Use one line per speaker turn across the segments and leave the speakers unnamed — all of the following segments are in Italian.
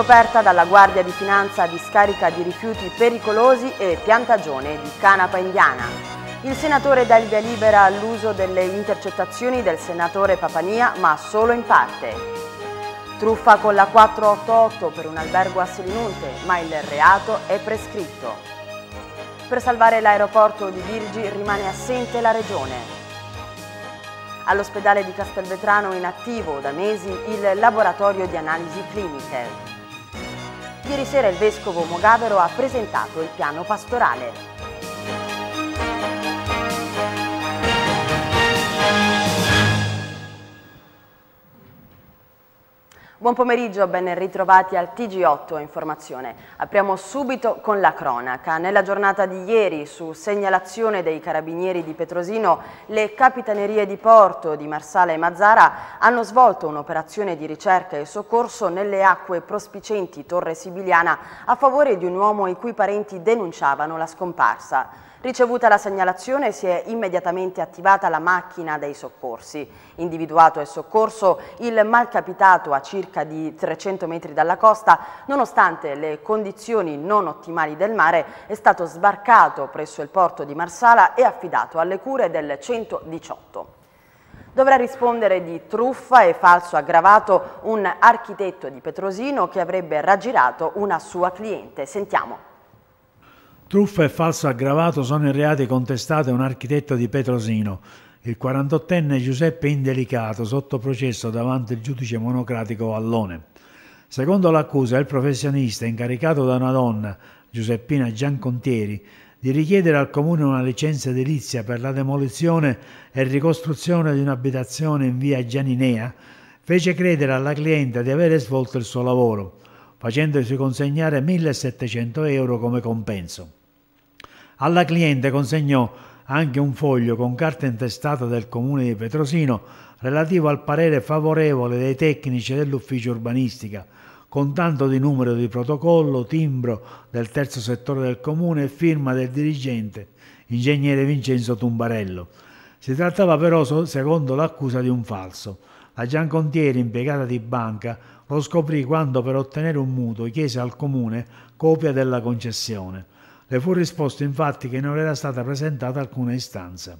scoperta dalla Guardia di Finanza di scarica di rifiuti pericolosi e piantagione di canapa indiana. Il senatore dà il via libera all'uso delle intercettazioni del senatore Papania, ma solo in parte. Truffa con la 488 per un albergo a Selinunte, ma il reato è prescritto. Per salvare l'aeroporto di Virgi rimane assente la regione. All'ospedale di Castelvetrano inattivo da mesi il laboratorio di analisi cliniche. Ieri sera il Vescovo Mogavero ha presentato il piano pastorale. Buon pomeriggio, ben ritrovati al TG8 Informazione. Apriamo subito con la cronaca. Nella giornata di ieri, su segnalazione dei carabinieri di Petrosino, le capitanerie di Porto, di Marsala e Mazzara hanno svolto un'operazione di ricerca e soccorso nelle acque prospicenti Torre Sibiliana a favore di un uomo i cui parenti denunciavano la scomparsa. Ricevuta la segnalazione si è immediatamente attivata la macchina dei soccorsi. Individuato e soccorso il malcapitato a circa di 300 metri dalla costa, nonostante le condizioni non ottimali del mare, è stato sbarcato presso il porto di Marsala e affidato alle cure del 118 dovrà rispondere di truffa e falso aggravato un architetto di Petrosino che avrebbe raggirato una sua cliente. Sentiamo.
Truffa e falso aggravato sono i reati contestati a un architetto di Petrosino, il 48enne Giuseppe Indelicato, sotto processo davanti al giudice monocratico Vallone. Secondo l'accusa, il professionista incaricato da una donna, Giuseppina Giancontieri, di richiedere al comune una licenza edilizia per la demolizione e ricostruzione di un'abitazione in via Gianinea, fece credere alla cliente di avere svolto il suo lavoro, facendosi consegnare 1700 euro come compenso. Alla cliente consegnò anche un foglio con carta intestata del comune di Petrosino relativo al parere favorevole dei tecnici dell'ufficio urbanistica, con tanto di numero di protocollo, timbro del terzo settore del comune e firma del dirigente, ingegnere Vincenzo Tumbarello. Si trattava però, secondo l'accusa, di un falso. La Giancontieri, impiegata di banca, lo scoprì quando per ottenere un mutuo chiese al comune copia della concessione. Le fu risposto infatti che non era stata presentata alcuna istanza.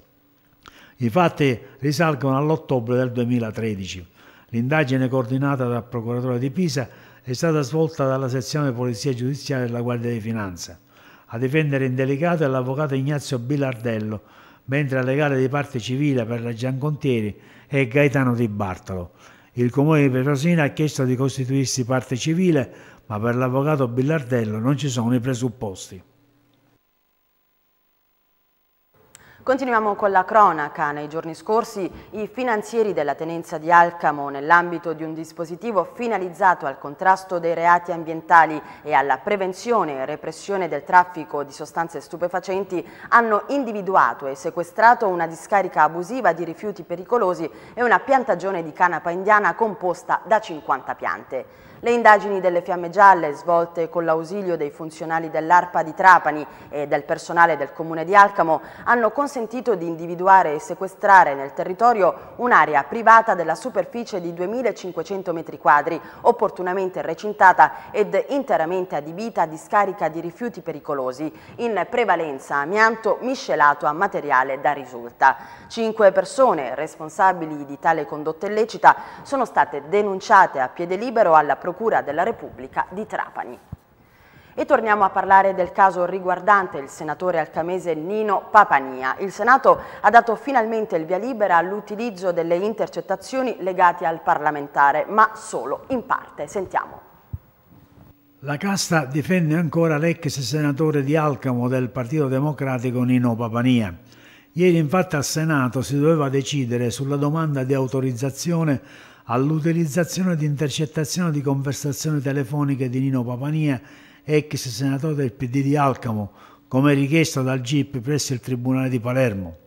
I fatti risalgono all'ottobre del 2013. L'indagine coordinata dal procuratore di Pisa è stata svolta dalla sezione Polizia Giudiziaria della Guardia di Finanza. A difendere indelicato è l'avvocato Ignazio Bilardello, mentre a legale di parte civile per la Giancontieri è Gaetano Di Bartolo. Il comune di Petrosina ha chiesto di costituirsi parte civile, ma per l'avvocato Bilardello non ci sono i presupposti.
Continuiamo con la cronaca. Nei giorni scorsi i finanzieri della tenenza di Alcamo, nell'ambito di un dispositivo finalizzato al contrasto dei reati ambientali e alla prevenzione e repressione del traffico di sostanze stupefacenti, hanno individuato e sequestrato una discarica abusiva di rifiuti pericolosi e una piantagione di canapa indiana composta da 50 piante. Le indagini delle Fiamme Gialle, svolte con l'ausilio dei funzionali dell'ARPA di Trapani e del personale del comune di Alcamo, hanno consentito di individuare e sequestrare nel territorio un'area privata della superficie di 2.500 metri quadri, opportunamente recintata ed interamente adibita a discarica di rifiuti pericolosi, in prevalenza amianto miscelato a materiale da risulta. Cinque persone responsabili di tale condotta illecita sono state denunciate a piede libero alla Procura Procura della Repubblica di Trapani. E torniamo a parlare del caso riguardante il senatore alcamese Nino Papania. Il Senato ha dato finalmente il via libera all'utilizzo delle intercettazioni legate al parlamentare, ma solo in parte. Sentiamo.
La casta difende ancora l'ex senatore di Alcamo del Partito Democratico Nino Papania. Ieri infatti al Senato si doveva decidere sulla domanda di autorizzazione all'utilizzazione di intercettazioni di conversazioni telefoniche di Nino Papania, ex senatore del PD di Alcamo, come richiesto dal GIP presso il Tribunale di Palermo.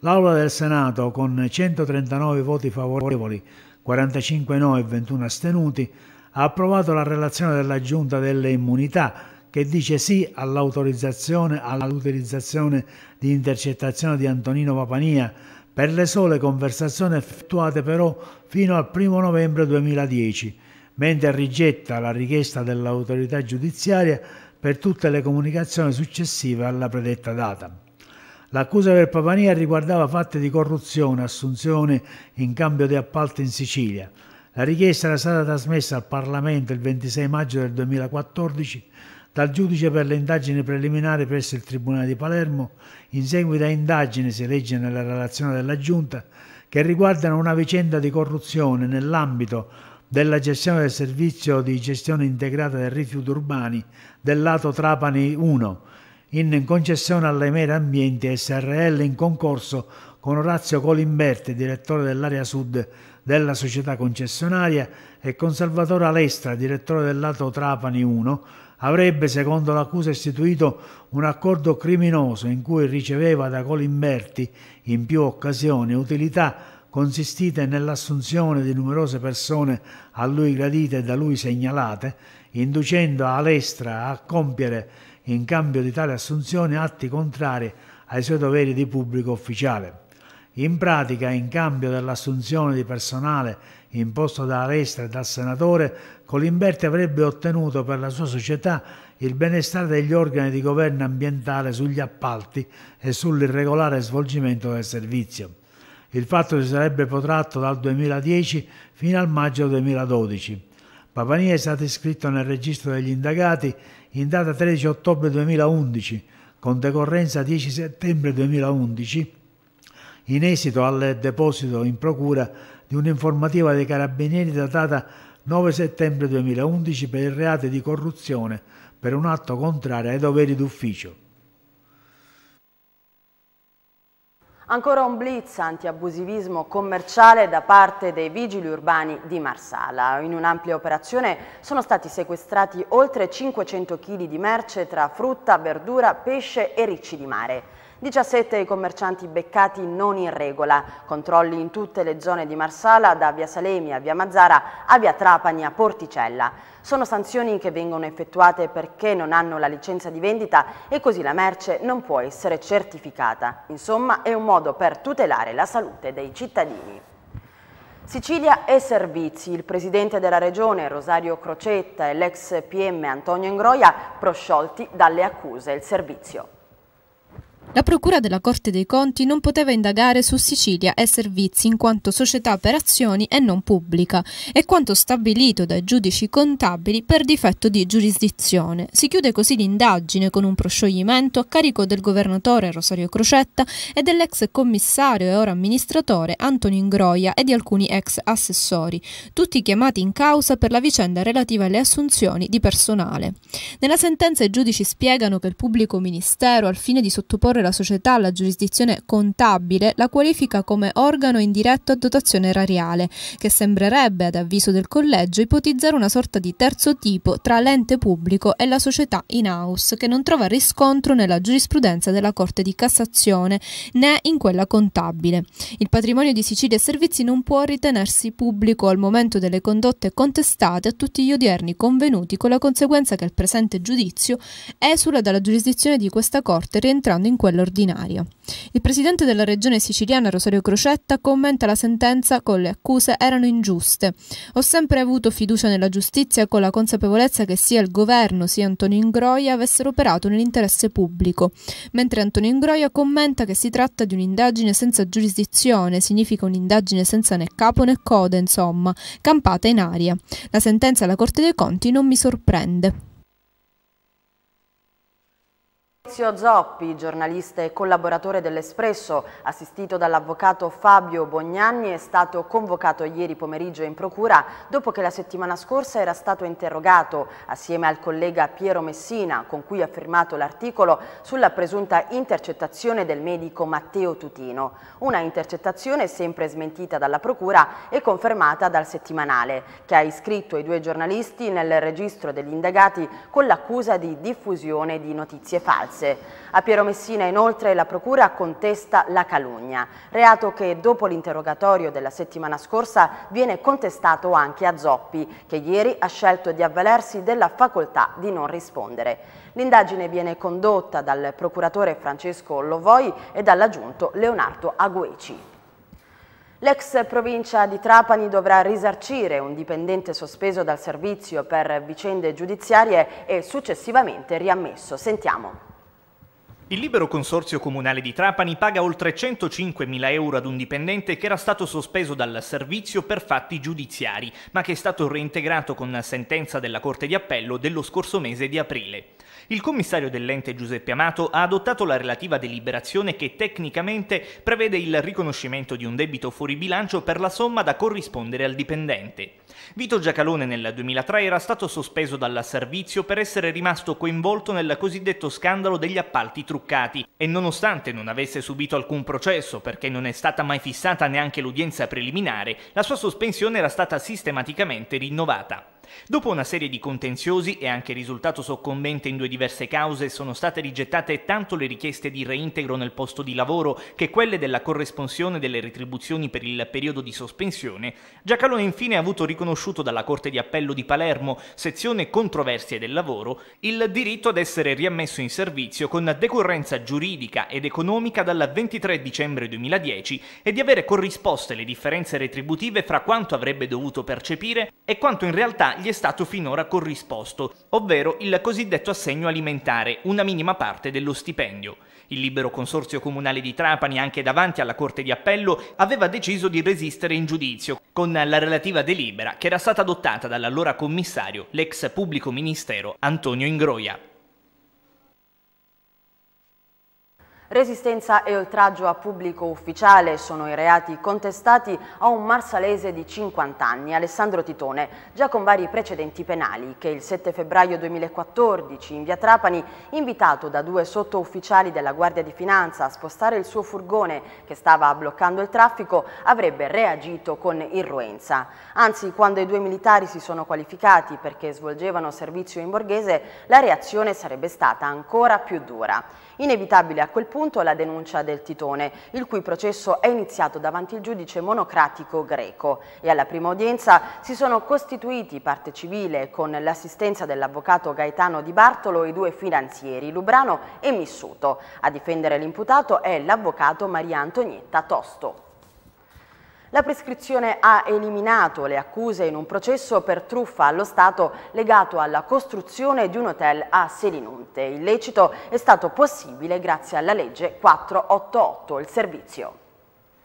L'Aula del Senato, con 139 voti favorevoli, 45 no e 21 astenuti, ha approvato la relazione della Giunta delle Immunità che dice sì all'autorizzazione all'utilizzazione di intercettazione di Antonino Papania per le sole conversazioni effettuate però fino al 1 novembre 2010, mentre rigetta la richiesta dell'autorità giudiziaria per tutte le comunicazioni successive alla predetta data. L'accusa per Papania riguardava fatti di corruzione, assunzione in cambio di appalto in Sicilia. La richiesta era stata trasmessa al Parlamento il 26 maggio del 2014 dal giudice per le indagini preliminari presso il Tribunale di Palermo in seguito a indagini, si legge nella relazione della Giunta, che riguardano una vicenda di corruzione nell'ambito della gestione del servizio di gestione integrata dei rifiuti urbani del lato Trapani 1 in concessione alla Mera Ambiente SRL in concorso con Orazio Colimberti, direttore dell'area sud della società concessionaria, e con Salvatore Alestra, direttore del lato Trapani 1, avrebbe, secondo l'accusa, istituito un accordo criminoso in cui riceveva da Colimberti in più occasioni utilità consistite nell'assunzione di numerose persone a lui gradite e da lui segnalate, inducendo Alestra a compiere in cambio di tale assunzione atti contrari ai suoi doveri di pubblico ufficiale. In pratica, in cambio dell'assunzione di personale imposto dalla destra e dal senatore, Colimberti avrebbe ottenuto per la sua società il benestare degli organi di governo ambientale sugli appalti e sull'irregolare svolgimento del servizio. Il fatto si sarebbe protratto dal 2010 fino al maggio 2012. Pavanini è stato iscritto nel registro degli indagati in data 13 ottobre 2011, con decorrenza 10 settembre 2011 in esito al deposito in procura di un'informativa dei carabinieri datata 9 settembre 2011 per il reato di corruzione per un atto contrario ai doveri d'ufficio.
Ancora un blitz antiabusivismo commerciale da parte dei vigili urbani di Marsala. In un'ampia operazione sono stati sequestrati oltre 500 kg di merce tra frutta, verdura, pesce e ricci di mare. 17 i commercianti beccati non in regola, controlli in tutte le zone di Marsala, da via Salemi a via Mazzara a via Trapani a Porticella. Sono sanzioni che vengono effettuate perché non hanno la licenza di vendita e così la merce non può essere certificata. Insomma è un modo per tutelare la salute dei cittadini. Sicilia e servizi. Il presidente della regione Rosario Crocetta e l'ex PM Antonio Ingroia prosciolti dalle accuse. Il servizio.
La Procura della Corte dei Conti non poteva indagare su Sicilia e Servizi in quanto società per azioni e non pubblica e quanto stabilito dai giudici contabili per difetto di giurisdizione. Si chiude così l'indagine con un proscioglimento a carico del governatore Rosario Crocetta e dell'ex commissario e ora amministratore Antonio Ingroia e di alcuni ex assessori, tutti chiamati in causa per la vicenda relativa alle assunzioni di personale. Nella sentenza i giudici spiegano che il pubblico ministero al fine di sottoporre imporre la società alla giurisdizione contabile la qualifica come organo indiretto a dotazione erariale, che sembrerebbe, ad avviso del collegio, ipotizzare una sorta di terzo tipo tra l'ente pubblico e la società in house, che non trova riscontro nella giurisprudenza della Corte di Cassazione né in quella contabile. Il patrimonio di Sicilia e Servizi non può ritenersi pubblico al momento delle condotte contestate a tutti gli odierni convenuti, con la conseguenza che il presente giudizio esula dalla giurisdizione di questa Corte rientrando in quella ordinaria. Il presidente della regione siciliana Rosario Crocetta commenta la sentenza con le accuse erano ingiuste. Ho sempre avuto fiducia nella giustizia con la consapevolezza che sia il governo sia Antonio Ingroia avessero operato nell'interesse pubblico, mentre Antonio Ingroia commenta che si tratta di un'indagine senza giurisdizione, significa un'indagine senza né capo né coda, insomma, campata in aria. La sentenza alla Corte dei Conti non mi sorprende.
Ezio Zoppi, giornalista e collaboratore dell'Espresso, assistito dall'avvocato Fabio Bognanni, è stato convocato ieri pomeriggio in procura dopo che la settimana scorsa era stato interrogato assieme al collega Piero Messina, con cui ha firmato l'articolo sulla presunta intercettazione del medico Matteo Tutino. Una intercettazione sempre smentita dalla procura e confermata dal settimanale, che ha iscritto i due giornalisti nel registro degli indagati con l'accusa di diffusione di notizie false finanze. A Piero Messina inoltre la Procura contesta la calunnia, reato che dopo l'interrogatorio della settimana scorsa viene contestato anche a Zoppi, che ieri ha scelto di avvalersi della facoltà di non rispondere. L'indagine viene condotta dal procuratore Francesco Lovoi e dall'aggiunto Leonardo Agueci. L'ex provincia di Trapani dovrà risarcire un dipendente sospeso dal servizio per vicende giudiziarie e successivamente riammesso. Sentiamo.
Il libero consorzio comunale di Trapani paga oltre 105.000 euro ad un dipendente che era stato sospeso dal servizio per fatti giudiziari, ma che è stato reintegrato con sentenza della Corte di Appello dello scorso mese di aprile. Il commissario dell'ente Giuseppe Amato ha adottato la relativa deliberazione che tecnicamente prevede il riconoscimento di un debito fuori bilancio per la somma da corrispondere al dipendente. Vito Giacalone nel 2003 era stato sospeso dal servizio per essere rimasto coinvolto nel cosiddetto scandalo degli appalti truccati e nonostante non avesse subito alcun processo perché non è stata mai fissata neanche l'udienza preliminare, la sua sospensione era stata sistematicamente rinnovata. Dopo una serie di contenziosi e anche risultato soccombente in due diverse cause, sono state rigettate tanto le richieste di reintegro nel posto di lavoro che quelle della corresponsione delle retribuzioni per il periodo di sospensione, Giacalone infine ha avuto riconoscimento riconosciuto dalla Corte di Appello di Palermo, sezione controversie del lavoro, il diritto ad essere riammesso in servizio con decorrenza giuridica ed economica dal 23 dicembre 2010 e di avere corrisposte le differenze retributive fra quanto avrebbe dovuto percepire e quanto in realtà gli è stato finora corrisposto, ovvero il cosiddetto assegno alimentare, una minima parte dello stipendio. Il libero consorzio comunale di Trapani, anche davanti alla Corte di Appello, aveva deciso di resistere in giudizio, con la relativa delibera che era stata adottata dall'allora commissario, l'ex pubblico ministero Antonio Ingroia.
Resistenza e oltraggio a pubblico ufficiale sono i reati contestati a un marsalese di 50 anni, Alessandro Titone, già con vari precedenti penali, che il 7 febbraio 2014 in via Trapani, invitato da due sottufficiali della Guardia di Finanza a spostare il suo furgone che stava bloccando il traffico, avrebbe reagito con irruenza. Anzi, quando i due militari si sono qualificati perché svolgevano servizio in borghese, la reazione sarebbe stata ancora più dura. Inevitabile a quel punto la denuncia del Titone, il cui processo è iniziato davanti il giudice monocratico greco e alla prima udienza si sono costituiti parte civile con l'assistenza dell'avvocato Gaetano Di Bartolo e i due finanzieri Lubrano e Missuto. A difendere l'imputato è l'avvocato Maria Antonietta Tosto. La prescrizione ha eliminato le accuse in un processo per truffa allo Stato legato alla costruzione di un hotel a Selinunte. Illecito è stato possibile grazie alla legge 488, il servizio.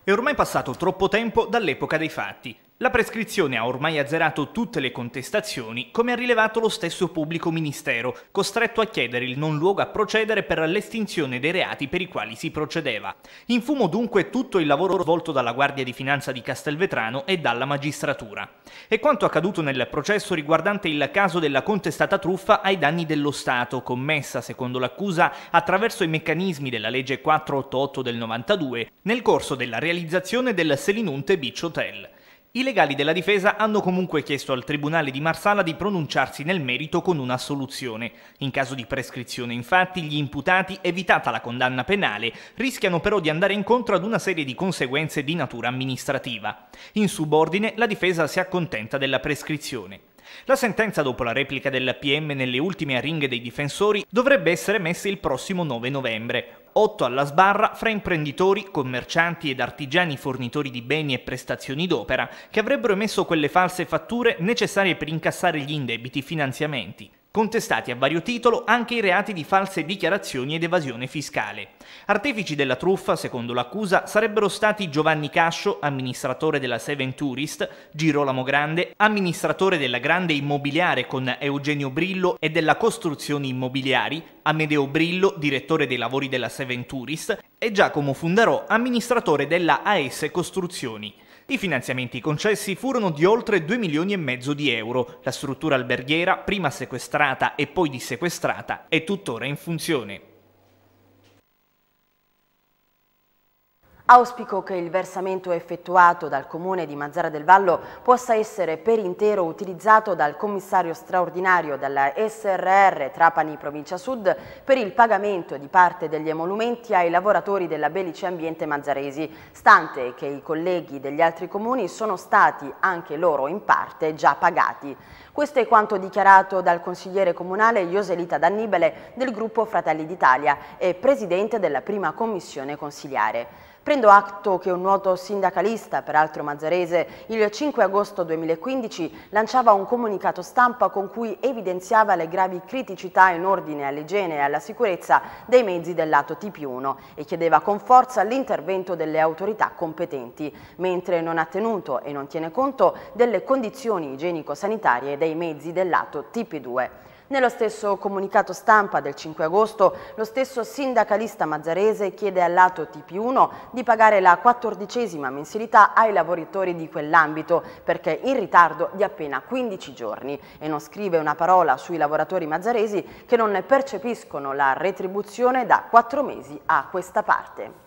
È ormai passato troppo tempo dall'epoca dei fatti. La prescrizione ha ormai azzerato tutte le contestazioni, come ha rilevato lo stesso pubblico ministero, costretto a chiedere il non luogo a procedere per l'estinzione dei reati per i quali si procedeva. In fumo dunque tutto il lavoro svolto dalla Guardia di Finanza di Castelvetrano e dalla magistratura. E quanto accaduto nel processo riguardante il caso della contestata truffa ai danni dello Stato, commessa secondo l'accusa attraverso i meccanismi della legge 488 del 92, nel corso della realizzazione del Selinunte Beach Hotel. I legali della difesa hanno comunque chiesto al Tribunale di Marsala di pronunciarsi nel merito con una soluzione. In caso di prescrizione, infatti, gli imputati, evitata la condanna penale, rischiano però di andare incontro ad una serie di conseguenze di natura amministrativa. In subordine, la difesa si accontenta della prescrizione. La sentenza dopo la replica della PM nelle ultime aringhe dei difensori dovrebbe essere messa il prossimo 9 novembre, 8 alla sbarra fra imprenditori, commercianti ed artigiani fornitori di beni e prestazioni d'opera che avrebbero emesso quelle false fatture necessarie per incassare gli indebiti finanziamenti contestati a vario titolo anche i reati di false dichiarazioni ed evasione fiscale. Artefici della truffa, secondo l'accusa, sarebbero stati Giovanni Cascio, amministratore della Seven Tourist, Girolamo Grande, amministratore della Grande Immobiliare con Eugenio Brillo e della Costruzioni Immobiliari, Amedeo Brillo, direttore dei lavori della Seven Tourist, e Giacomo Fundarò, amministratore della AS Costruzioni. I finanziamenti concessi furono di oltre 2 milioni e mezzo di euro. La struttura alberghiera, prima sequestrata e poi dissequestrata, è tuttora in funzione.
Auspico che il versamento effettuato dal Comune di Mazzara del Vallo possa essere per intero utilizzato dal commissario straordinario della SRR Trapani Provincia Sud per il pagamento di parte degli emolumenti ai lavoratori della Belice Ambiente Mazzaresi, stante che i colleghi degli altri comuni sono stati anche loro in parte già pagati. Questo è quanto dichiarato dal consigliere comunale Joselita D'Annibale del gruppo Fratelli d'Italia e presidente della prima commissione consiliare. Prendo atto che un nuoto sindacalista, peraltro mazzarese, il 5 agosto 2015 lanciava un comunicato stampa con cui evidenziava le gravi criticità in ordine all'igiene e alla sicurezza dei mezzi del lato TP1 e chiedeva con forza l'intervento delle autorità competenti, mentre non ha tenuto e non tiene conto delle condizioni igienico-sanitarie dei mezzi del lato TP2. Nello stesso comunicato stampa del 5 agosto, lo stesso sindacalista mazzarese chiede al lato TP1 di pagare la quattordicesima mensilità ai lavoratori di quell'ambito, perché in ritardo di appena 15 giorni, e non scrive una parola sui lavoratori mazzaresi che non percepiscono la retribuzione da quattro mesi a questa parte.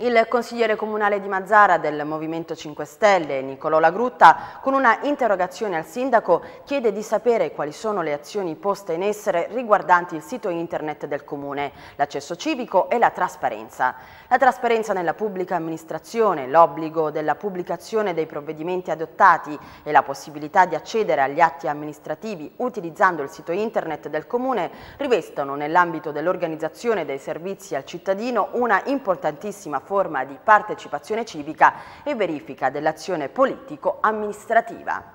Il consigliere comunale di Mazzara del Movimento 5 Stelle, Niccolò Lagrutta, con una interrogazione al sindaco chiede di sapere quali sono le azioni poste in essere riguardanti il sito internet del comune, l'accesso civico e la trasparenza. La trasparenza nella pubblica amministrazione, l'obbligo della pubblicazione dei provvedimenti adottati e la possibilità di accedere agli atti amministrativi utilizzando il sito internet del comune rivestono nell'ambito dell'organizzazione dei servizi al cittadino una importantissima funzione forma di partecipazione civica e verifica dell'azione politico-amministrativa.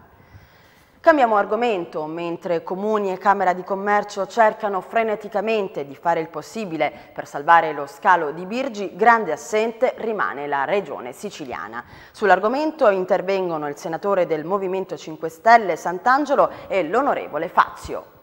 Cambiamo argomento, mentre comuni e Camera di Commercio cercano freneticamente di fare il possibile per salvare lo scalo di Birgi, grande assente rimane la regione siciliana. Sull'argomento intervengono il senatore del Movimento 5 Stelle Sant'Angelo e l'onorevole Fazio.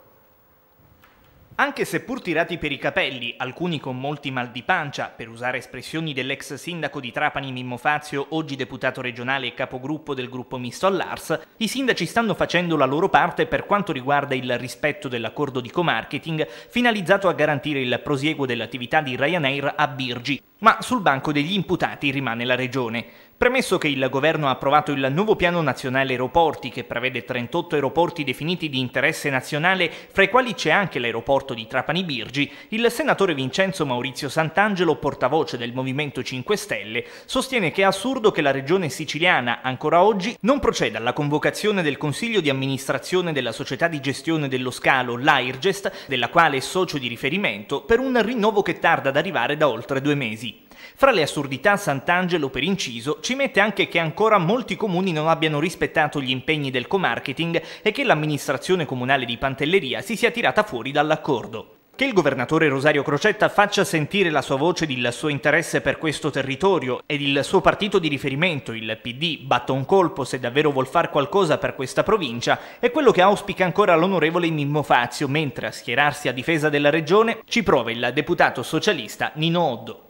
Anche se pur tirati per i capelli, alcuni con molti mal di pancia, per usare espressioni dell'ex sindaco di Trapani Mimmo Fazio, oggi deputato regionale e capogruppo del gruppo misto all'Ars, i sindaci stanno facendo la loro parte per quanto riguarda il rispetto dell'accordo di comarketing finalizzato a garantire il prosieguo dell'attività di Ryanair a Birgi, ma sul banco degli imputati rimane la regione. Premesso che il governo ha approvato il nuovo piano nazionale aeroporti che prevede 38 aeroporti definiti di interesse nazionale, fra i quali c'è anche l'aeroporto di Trapani Birgi, il senatore Vincenzo Maurizio Sant'Angelo, portavoce del Movimento 5 Stelle, sostiene che è assurdo che la regione siciliana, ancora oggi, non proceda alla convocazione del consiglio di amministrazione della società di gestione dello scalo, l'AIRGEST, della quale è socio di riferimento, per un rinnovo che tarda ad arrivare da oltre due mesi. Fra le assurdità Sant'Angelo, per inciso, ci mette anche che ancora molti comuni non abbiano rispettato gli impegni del comarketing e che l'amministrazione comunale di Pantelleria si sia tirata fuori dall'accordo. Che il governatore Rosario Crocetta faccia sentire la sua voce ed il suo interesse per questo territorio ed il suo partito di riferimento, il PD, batta un colpo se davvero vuol far qualcosa per questa provincia, è quello che auspica ancora l'onorevole Mimmo Fazio, mentre a schierarsi a difesa della regione ci prova il deputato socialista Nino Oddo.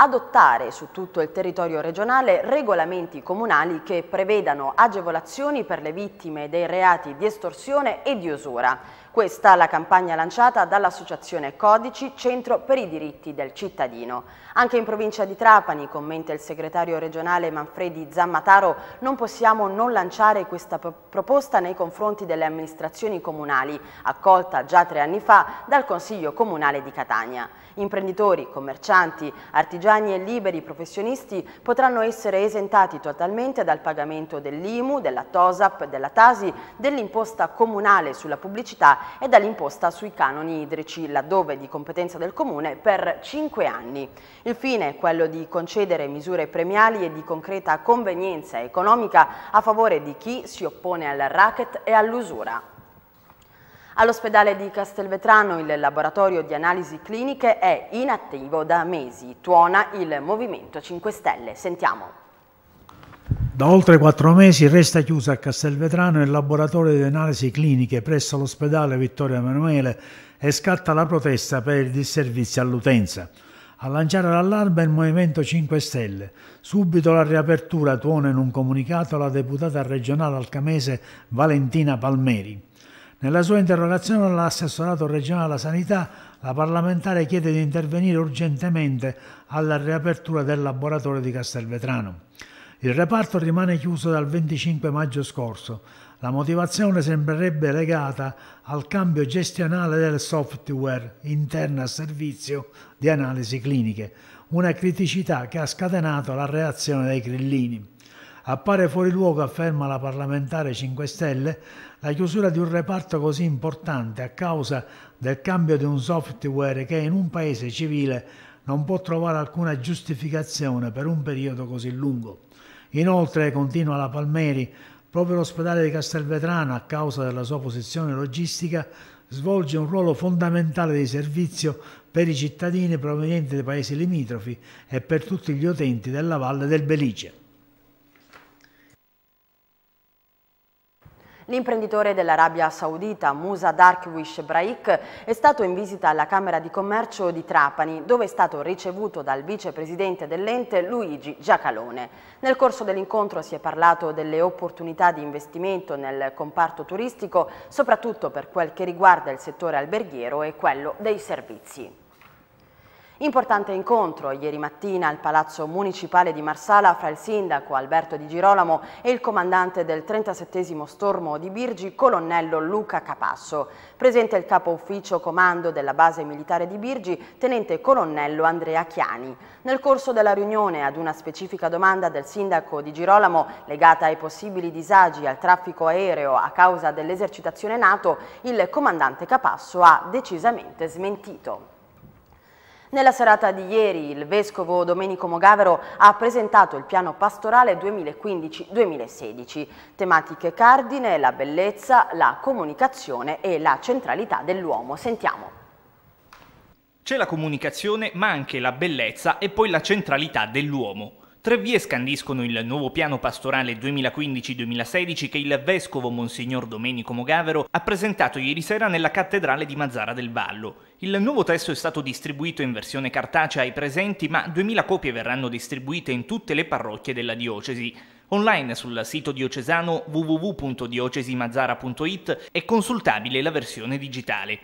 adottare su tutto il territorio regionale regolamenti comunali che prevedano agevolazioni per le vittime dei reati di estorsione e di usura, questa è la campagna lanciata dall'associazione Codici Centro per i diritti del cittadino. Anche in provincia di Trapani, commenta il segretario regionale Manfredi Zammataro, non possiamo non lanciare questa proposta nei confronti delle amministrazioni comunali, accolta già tre anni fa dal Consiglio Comunale di Catania. Imprenditori, commercianti, artigiani e liberi professionisti potranno essere esentati totalmente dal pagamento dell'IMU, della TOSAP, della TASI, dell'imposta comunale sulla pubblicità e dall'imposta sui canoni idrici, laddove di competenza del Comune, per 5 anni. Il fine è quello di concedere misure premiali e di concreta convenienza economica a favore di chi si oppone al racket e all'usura. All'ospedale di Castelvetrano il laboratorio di analisi cliniche è inattivo da mesi. Tuona il Movimento 5 Stelle. Sentiamo.
Da oltre quattro mesi resta chiuso a Castelvetrano il laboratorio di analisi cliniche presso l'ospedale Vittorio Emanuele e scatta la protesta per il disservizio all'utenza. A lanciare l'allarme il Movimento 5 Stelle. Subito la riapertura tuona in un comunicato la deputata regionale alcamese Valentina Palmeri. Nella sua interrogazione all'assessorato regionale alla sanità, la parlamentare chiede di intervenire urgentemente alla riapertura del laboratorio di Castelvetrano. Il reparto rimane chiuso dal 25 maggio scorso. La motivazione sembrerebbe legata al cambio gestionale del software interno al servizio di analisi cliniche, una criticità che ha scatenato la reazione dei grillini. Appare fuori luogo, afferma la parlamentare 5 Stelle, la chiusura di un reparto così importante a causa del cambio di un software che in un paese civile non può trovare alcuna giustificazione per un periodo così lungo. Inoltre, continua la Palmeri, proprio l'ospedale di Castelvetrana, a causa della sua posizione logistica, svolge un ruolo fondamentale di servizio per i cittadini provenienti dai paesi limitrofi e per tutti gli utenti della Valle del Belice.
L'imprenditore dell'Arabia Saudita Musa Darkwish Braik è stato in visita alla Camera di Commercio di Trapani, dove è stato ricevuto dal vicepresidente dell'ente Luigi Giacalone. Nel corso dell'incontro si è parlato delle opportunità di investimento nel comparto turistico, soprattutto per quel che riguarda il settore alberghiero e quello dei servizi. Importante incontro ieri mattina al Palazzo Municipale di Marsala fra il sindaco Alberto Di Girolamo e il comandante del 37 Stormo di Birgi, colonnello Luca Capasso. Presente il capo ufficio comando della base militare di Birgi, tenente colonnello Andrea Chiani. Nel corso della riunione, ad una specifica domanda del sindaco Di Girolamo legata ai possibili disagi al traffico aereo a causa dell'esercitazione NATO, il comandante Capasso ha decisamente smentito. Nella serata di ieri il Vescovo Domenico Mogavero ha presentato il piano pastorale 2015-2016, tematiche cardine, la bellezza, la comunicazione e la centralità dell'uomo. Sentiamo.
C'è la comunicazione ma anche la bellezza e poi la centralità dell'uomo. Tre vie scandiscono il nuovo piano pastorale 2015-2016 che il vescovo Monsignor Domenico Mogavero ha presentato ieri sera nella cattedrale di Mazzara del Vallo. Il nuovo testo è stato distribuito in versione cartacea ai presenti, ma 2000 copie verranno distribuite in tutte le parrocchie della diocesi. Online sul sito diocesano www.diocesimazzara.it è consultabile la versione digitale.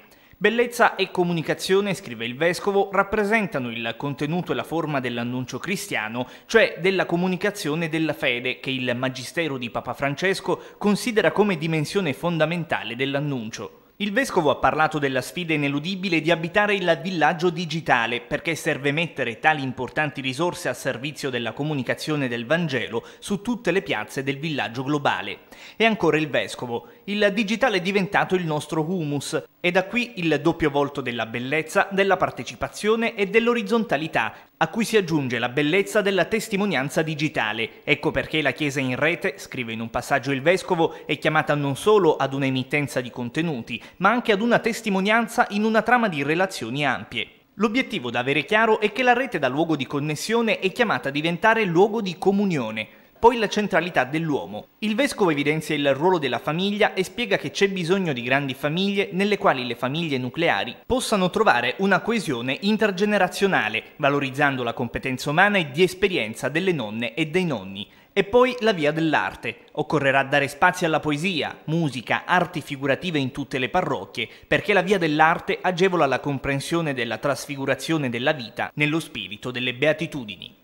Bellezza e comunicazione, scrive il Vescovo, rappresentano il contenuto e la forma dell'annuncio cristiano, cioè della comunicazione della fede che il Magistero di Papa Francesco considera come dimensione fondamentale dell'annuncio. Il vescovo ha parlato della sfida ineludibile di abitare il villaggio digitale perché serve mettere tali importanti risorse a servizio della comunicazione del Vangelo su tutte le piazze del villaggio globale. E ancora il vescovo, il digitale è diventato il nostro humus e da qui il doppio volto della bellezza, della partecipazione e dell'orizzontalità, a cui si aggiunge la bellezza della testimonianza digitale. Ecco perché la Chiesa in rete, scrive in un passaggio il Vescovo, è chiamata non solo ad un'emittenza di contenuti, ma anche ad una testimonianza in una trama di relazioni ampie. L'obiettivo da avere chiaro è che la rete da luogo di connessione è chiamata a diventare luogo di comunione, poi la centralità dell'uomo. Il vescovo evidenzia il ruolo della famiglia e spiega che c'è bisogno di grandi famiglie nelle quali le famiglie nucleari possano trovare una coesione intergenerazionale, valorizzando la competenza umana e di esperienza delle nonne e dei nonni. E poi la via dell'arte. Occorrerà dare spazio alla poesia, musica, arti figurative in tutte le parrocchie, perché la via dell'arte agevola la comprensione della trasfigurazione della vita nello spirito delle beatitudini.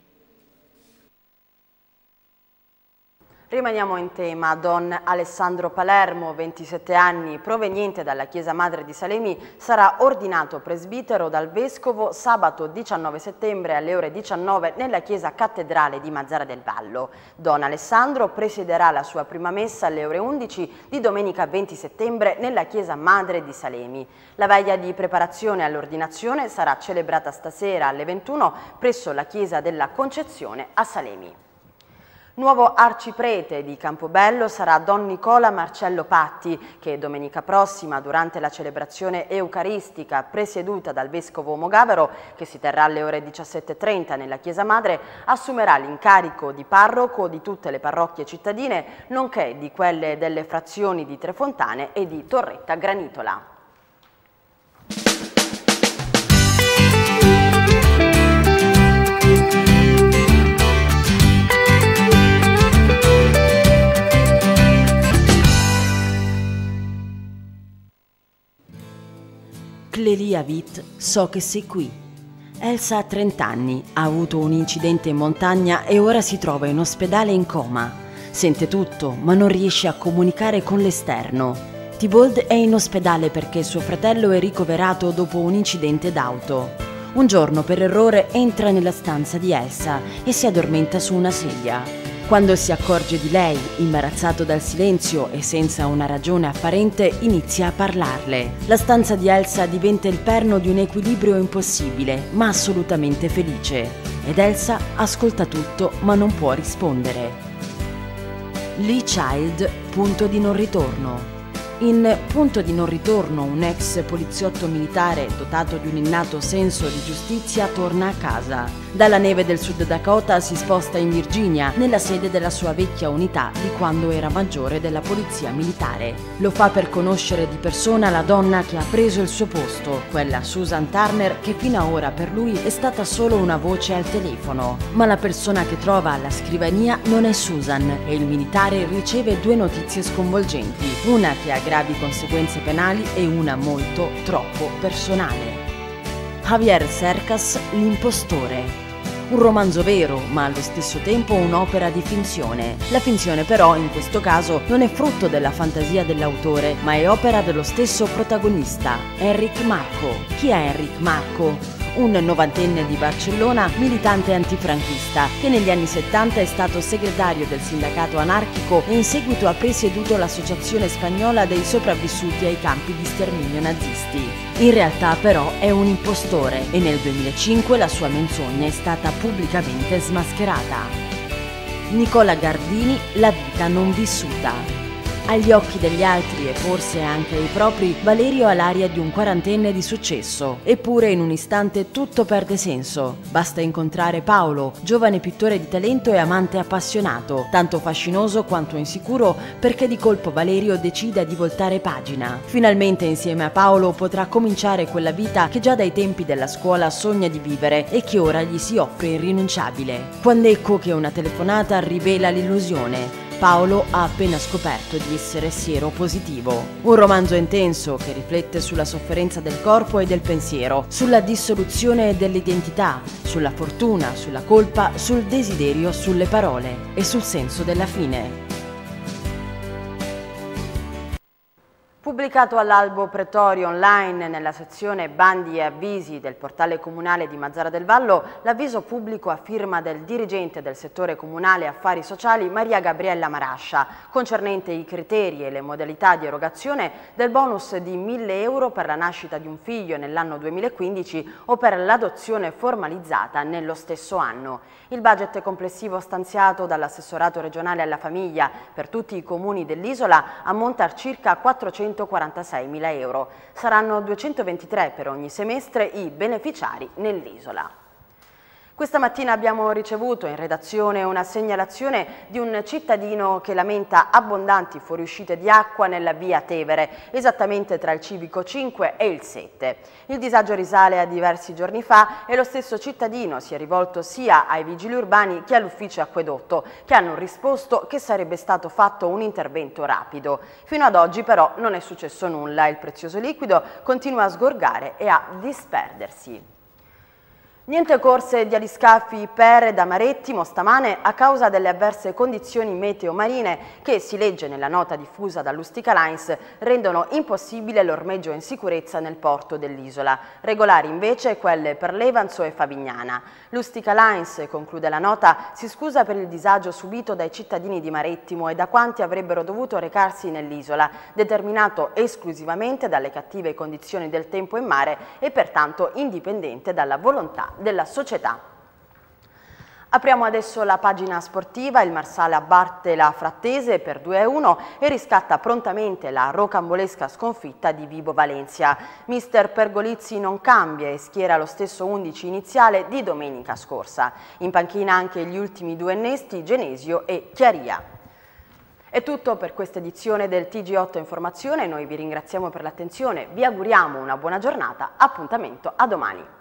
Rimaniamo in tema, Don Alessandro Palermo, 27 anni, proveniente dalla Chiesa Madre di Salemi, sarà ordinato presbitero dal Vescovo sabato 19 settembre alle ore 19 nella Chiesa Cattedrale di Mazzara del Vallo. Don Alessandro presiderà la sua prima messa alle ore 11 di domenica 20 settembre nella Chiesa Madre di Salemi. La veglia di preparazione all'ordinazione sarà celebrata stasera alle 21 presso la Chiesa della Concezione a Salemi. Nuovo arciprete di Campobello sarà Don Nicola Marcello Patti, che domenica prossima, durante la celebrazione eucaristica presieduta dal Vescovo Mogavero, che si terrà alle ore 17.30 nella Chiesa Madre, assumerà l'incarico di parroco di tutte le parrocchie cittadine, nonché di quelle delle frazioni di Trefontane e di Torretta Granitola. Clelia Witt, so che sei qui. Elsa ha 30 anni, ha avuto un incidente in montagna e ora si trova in ospedale in coma. Sente tutto, ma non riesce a comunicare con l'esterno. Tibold è in ospedale perché suo fratello è ricoverato dopo un incidente d'auto. Un giorno per errore entra nella stanza di Elsa e si addormenta su una sedia. Quando si accorge di lei, imbarazzato dal silenzio e senza una ragione apparente, inizia a parlarle. La stanza di Elsa diventa il perno di un equilibrio impossibile, ma assolutamente felice. Ed Elsa ascolta tutto, ma non può rispondere. Lee Child, punto di non ritorno. In Punto di non ritorno, un ex poliziotto militare dotato di un innato senso di giustizia torna a casa dalla neve del Sud Dakota si sposta in Virginia, nella sede della sua vecchia unità di quando era maggiore della polizia militare. Lo fa per conoscere di persona la donna che ha preso il suo posto, quella Susan Turner che fino a ora per lui è stata solo una voce al telefono. Ma la persona che trova alla scrivania non è Susan e il militare riceve due notizie sconvolgenti, una che ha gravi conseguenze penali e una molto, troppo personale. Javier Cercas L'impostore. Un romanzo vero, ma allo stesso tempo un'opera di finzione. La finzione però in questo caso non è frutto della fantasia dell'autore, ma è opera dello stesso protagonista, Enric Marco. Chi è Enric Marco? un novantenne di Barcellona militante antifranchista che negli anni 70 è stato segretario del sindacato anarchico e in seguito ha presieduto l'associazione spagnola dei sopravvissuti ai campi di sterminio nazisti. In realtà però è un impostore e nel 2005 la sua menzogna è stata pubblicamente smascherata. Nicola Gardini, La vita non vissuta. Agli occhi degli altri e forse anche ai propri, Valerio ha l'aria di un quarantenne di successo. Eppure in un istante tutto perde senso. Basta incontrare Paolo, giovane pittore di talento e amante appassionato, tanto fascinoso quanto insicuro perché di colpo Valerio decida di voltare pagina. Finalmente insieme a Paolo potrà cominciare quella vita che già dai tempi della scuola sogna di vivere e che ora gli si offre irrinunciabile. Quando ecco che una telefonata rivela l'illusione, Paolo ha appena scoperto di essere siero positivo. Un romanzo intenso che riflette sulla sofferenza del corpo e del pensiero, sulla dissoluzione dell'identità, sulla fortuna, sulla colpa, sul desiderio, sulle parole e sul senso della fine. Pubblicato all'albo Pretorio online nella sezione Bandi e avvisi del portale comunale di Mazzara del Vallo, l'avviso pubblico a firma del dirigente del settore comunale affari sociali Maria Gabriella Marascia, concernente i criteri e le modalità di erogazione del bonus di 1000 euro per la nascita di un figlio nell'anno 2015 o per l'adozione formalizzata nello stesso anno. Il budget complessivo stanziato dall'assessorato regionale alla famiglia per tutti i comuni dell'isola ammonta a circa 446 mila euro. Saranno 223 per ogni semestre i beneficiari nell'isola. Questa mattina abbiamo ricevuto in redazione una segnalazione di un cittadino che lamenta abbondanti fuoriuscite di acqua nella via Tevere, esattamente tra il civico 5 e il 7. Il disagio risale a diversi giorni fa e lo stesso cittadino si è rivolto sia ai vigili urbani che all'ufficio acquedotto, che hanno risposto che sarebbe stato fatto un intervento rapido. Fino ad oggi però non è successo nulla, il prezioso liquido continua a sgorgare e a disperdersi. Niente corse di aliscafi per ed amarettimo stamane a causa delle avverse condizioni meteo-marine che, si legge nella nota diffusa dall'Ustica Lines, rendono impossibile l'ormeggio in sicurezza nel porto dell'isola. Regolari invece quelle per Levanzo e Favignana. Lustica Lines, conclude la nota, si scusa per il disagio subito dai cittadini di Marettimo e da quanti avrebbero dovuto recarsi nell'isola, determinato esclusivamente dalle cattive condizioni del tempo in mare e pertanto indipendente dalla volontà della, società. Apriamo adesso la pagina sportiva, il Marsala batte la Frattese per 2-1 e riscatta prontamente la rocambolesca sconfitta di Vibo Valencia. Mister Pergolizzi non cambia e schiera lo stesso 11 iniziale di domenica scorsa. In panchina anche gli ultimi due innesti, Genesio e Chiaria. È tutto per questa edizione del TG8 Informazione, noi vi ringraziamo per l'attenzione, vi auguriamo una buona giornata, appuntamento a domani.